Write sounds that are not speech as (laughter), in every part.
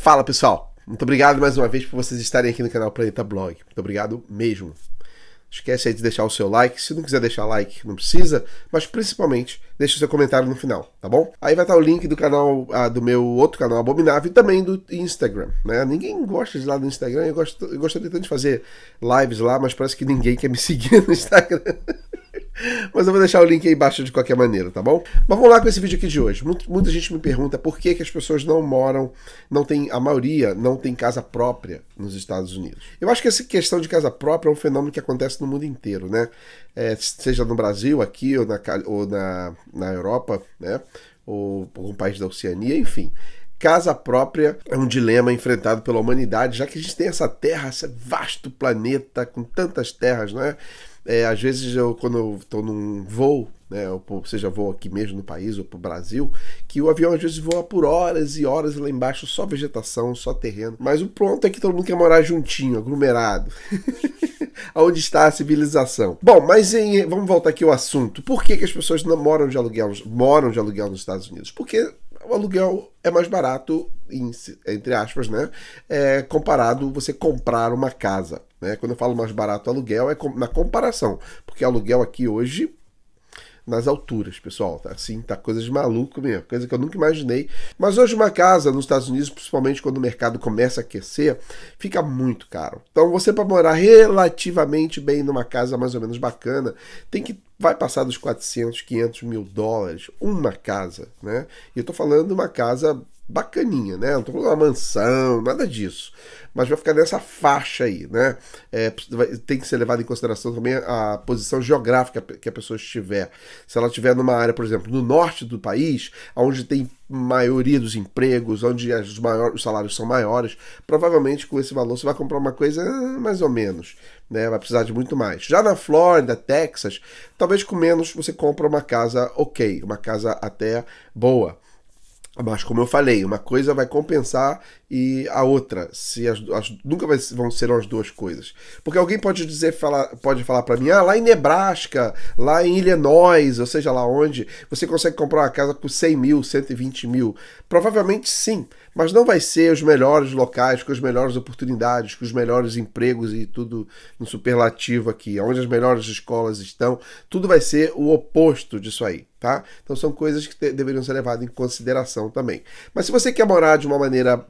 Fala pessoal, muito obrigado mais uma vez por vocês estarem aqui no canal Planeta Blog. Muito obrigado mesmo. Esquece aí de deixar o seu like. Se não quiser deixar like, não precisa. Mas principalmente, deixa o seu comentário no final, tá bom? Aí vai estar o link do canal, ah, do meu outro canal Abominável e também do Instagram, né? Ninguém gosta de lá no Instagram. Eu, gosto, eu gostaria tanto de fazer lives lá, mas parece que ninguém quer me (laughs) seguir no Instagram. Mas eu vou deixar o link aí embaixo de qualquer maneira, tá bom? Mas vamos lá com esse vídeo aqui de hoje. Muita gente me pergunta por que, que as pessoas não moram, não tem, a maioria não tem casa própria nos Estados Unidos. Eu acho que essa questão de casa própria é um fenômeno que acontece no mundo inteiro, né? É, seja no Brasil, aqui, ou na, ou na, na Europa, né? Ou algum país da Oceania, enfim casa própria é um dilema enfrentado pela humanidade, já que a gente tem essa terra, esse vasto planeta com tantas terras, não é? É, às vezes, eu, quando eu estou num voo, né, ou seja, voo aqui mesmo no país ou para o Brasil, que o avião às vezes voa por horas e horas lá embaixo, só vegetação, só terreno. Mas o pronto é que todo mundo quer morar juntinho, aglomerado. (laughs) Onde está a civilização? Bom, mas em, vamos voltar aqui ao assunto. Por que, que as pessoas não moram de aluguel, moram de aluguel nos Estados Unidos? Porque o aluguel é mais barato, entre aspas, né? É, comparado você comprar uma casa. Né? Quando eu falo mais barato aluguel, é na comparação. Porque aluguel aqui hoje, nas alturas, pessoal, tá, assim, tá coisa de maluco mesmo, coisa que eu nunca imaginei. Mas hoje uma casa nos Estados Unidos, principalmente quando o mercado começa a aquecer, fica muito caro. Então você para morar relativamente bem numa casa mais ou menos bacana, tem que vai passar dos 400, 500 mil dólares, uma casa, né? E eu tô falando uma casa bacaninha, né? Não tô falando uma mansão, nada disso. Mas vai ficar nessa faixa aí, né? É, tem que ser levado em consideração também a posição geográfica que a pessoa estiver. Se ela estiver numa área, por exemplo, no norte do país, onde tem maioria dos empregos, onde os, maiores, os salários são maiores, provavelmente com esse valor você vai comprar uma coisa ah, mais ou menos, né? Vai precisar de muito mais. Já na Flórida, Texas, talvez com menos você compra uma casa ok, uma casa até boa. Mas como eu falei, uma coisa vai compensar e a outra, se as, as nunca vai, vão ser as duas coisas. Porque alguém pode dizer, falar, pode falar para mim, ah, lá em Nebraska, lá em Illinois, ou seja lá onde, você consegue comprar uma casa por 100 mil, 120 mil. Provavelmente sim, mas não vai ser os melhores locais, com as melhores oportunidades, com os melhores empregos e tudo no superlativo aqui, onde as melhores escolas estão, tudo vai ser o oposto disso aí. Tá? Então são coisas que deveriam ser levadas em consideração também. Mas se você quer morar de uma maneira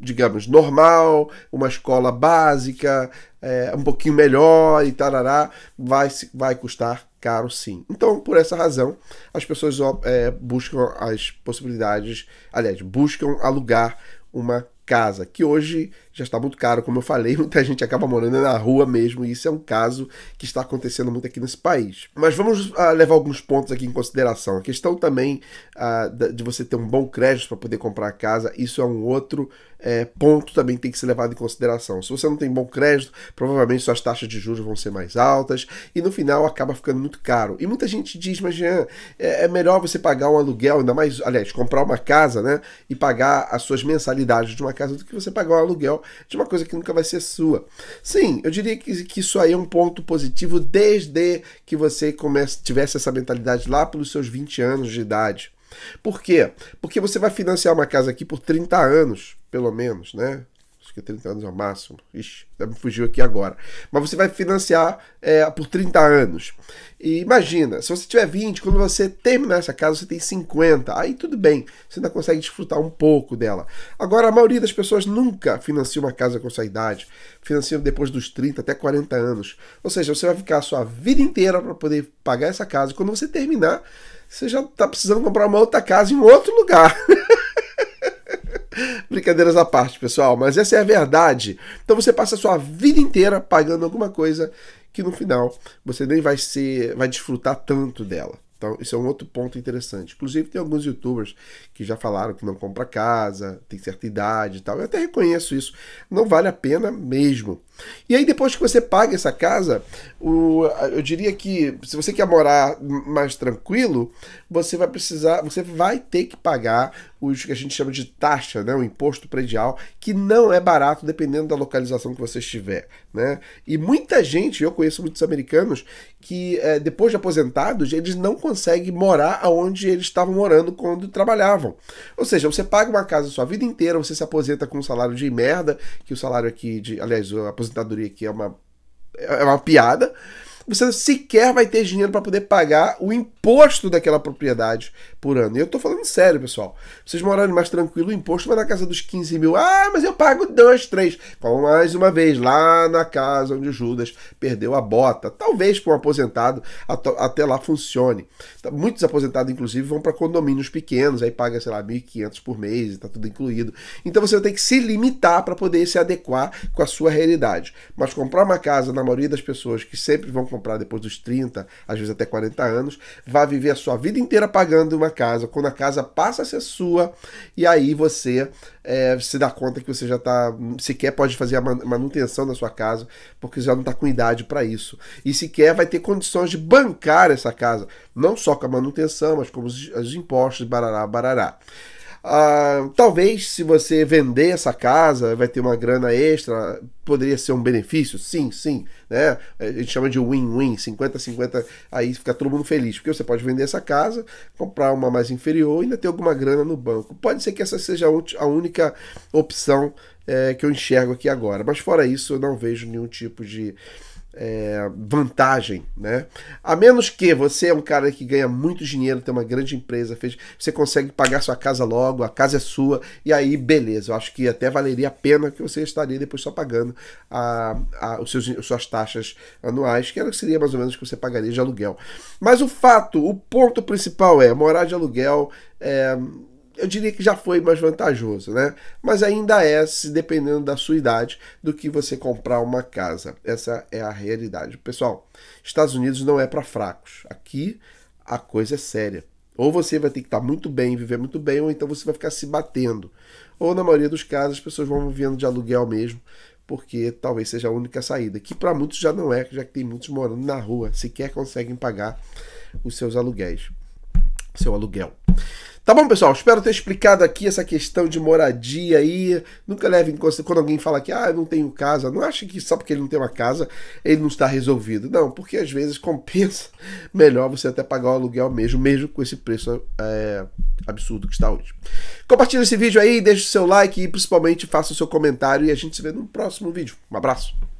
digamos, normal, uma escola básica, é, um pouquinho melhor e tarará, vai, vai custar caro sim. Então, por essa razão, as pessoas é, buscam as possibilidades, aliás, buscam alugar uma casa, que hoje já está muito caro, como eu falei, (laughs) muita gente acaba morando na rua mesmo, e isso é um caso que está acontecendo muito aqui nesse país. Mas vamos uh, levar alguns pontos aqui em consideração. A questão também uh, de você ter um bom crédito para poder comprar a casa, isso é um outro é, ponto também tem que ser levado em consideração. Se você não tem bom crédito, provavelmente suas taxas de juros vão ser mais altas e no final acaba ficando muito caro. E muita gente diz, mas Jean, é, é melhor você pagar um aluguel, ainda mais, aliás, comprar uma casa, né? E pagar as suas mensalidades de uma casa do que você pagar o aluguel de uma coisa que nunca vai ser sua. Sim, eu diria que, que isso aí é um ponto positivo desde que você comece, tivesse essa mentalidade lá pelos seus 20 anos de idade. Por quê? Porque você vai financiar uma casa aqui por 30 anos, pelo menos, né? que 30 anos é o máximo. Ixi, me fugiu aqui agora. Mas você vai financiar é, por 30 anos. E imagina, se você tiver 20, quando você terminar essa casa, você tem 50. Aí tudo bem, você ainda consegue desfrutar um pouco dela. Agora, a maioria das pessoas nunca financia uma casa com sua idade. Financiam depois dos 30 até 40 anos. Ou seja, você vai ficar a sua vida inteira para poder pagar essa casa. Quando você terminar, você já está precisando comprar uma outra casa em outro lugar. (laughs) Brincadeiras à parte, pessoal, mas essa é a verdade. Então você passa a sua vida inteira pagando alguma coisa que no final você nem vai ser, vai desfrutar tanto dela. Então, isso é um outro ponto interessante. Inclusive, tem alguns youtubers que já falaram que não compra casa, tem certa idade e tal. Eu até reconheço isso. Não vale a pena mesmo. E aí, depois que você paga essa casa, o, eu diria que se você quer morar mais tranquilo, você vai precisar, você vai ter que pagar os que a gente chama de taxa, né? o imposto predial, que não é barato dependendo da localização que você estiver. Né? E muita gente, eu conheço muitos americanos, que é, depois de aposentados, eles não conseguem morar aonde eles estavam morando quando trabalhavam. Ou seja, você paga uma casa a sua vida inteira, você se aposenta com um salário de merda, que o salário aqui, de, aliás, a aposentadoria que é uma é uma piada, você sequer vai ter dinheiro para poder pagar o imposto daquela propriedade por ano. E eu tô falando sério, pessoal. Vocês morarem mais tranquilo, o imposto vai na casa dos 15 mil. Ah, mas eu pago 2, 3. Como mais uma vez, lá na casa onde Judas perdeu a bota. Talvez para um aposentado até lá funcione. Tá, muitos aposentados, inclusive, vão para condomínios pequenos, aí paga, sei lá, 1.500 por mês, está tudo incluído. Então você tem que se limitar para poder se adequar com a sua realidade. Mas comprar uma casa, na maioria das pessoas que sempre vão comprar comprar depois dos 30, às vezes até 40 anos, vai viver a sua vida inteira pagando uma casa. Quando a casa passa a ser sua, e aí você é, se dá conta que você já está sequer pode fazer a manutenção da sua casa, porque já não está com idade para isso. E sequer vai ter condições de bancar essa casa, não só com a manutenção, mas com os, os impostos, barará, barará. Ah, talvez se você vender essa casa, vai ter uma grana extra, poderia ser um benefício? Sim, sim. Né? A gente chama de win-win, 50-50, aí fica todo mundo feliz, porque você pode vender essa casa, comprar uma mais inferior e ainda ter alguma grana no banco. Pode ser que essa seja a única opção é, que eu enxergo aqui agora, mas fora isso, eu não vejo nenhum tipo de é, vantagem, né? A menos que você é um cara que ganha muito dinheiro, tem uma grande empresa, fez, você consegue pagar sua casa logo, a casa é sua, e aí beleza, eu acho que até valeria a pena que você estaria depois só pagando a, a, os seus, as suas taxas anuais, que seria mais ou menos que você pagaria de aluguel. Mas o fato, o ponto principal é morar de aluguel. É, eu diria que já foi mais vantajoso, né? Mas ainda é, se dependendo da sua idade, do que você comprar uma casa. Essa é a realidade. Pessoal, Estados Unidos não é para fracos. Aqui a coisa é séria. Ou você vai ter que estar tá muito bem, viver muito bem, ou então você vai ficar se batendo. Ou na maioria dos casos as pessoas vão vivendo de aluguel mesmo, porque talvez seja a única saída, que para muitos já não é, já que tem muitos morando na rua, sequer conseguem pagar os seus aluguéis, seu aluguel. Tá bom, pessoal? Espero ter explicado aqui essa questão de moradia aí. Nunca leve em conta quando alguém fala que ah, eu não tenho casa. Não acha que só porque ele não tem uma casa, ele não está resolvido. Não, porque às vezes compensa (laughs) melhor você até pagar o aluguel mesmo, mesmo com esse preço é, absurdo que está hoje. Compartilhe esse vídeo aí, deixe o seu like e principalmente faça o seu comentário e a gente se vê no próximo vídeo. Um abraço!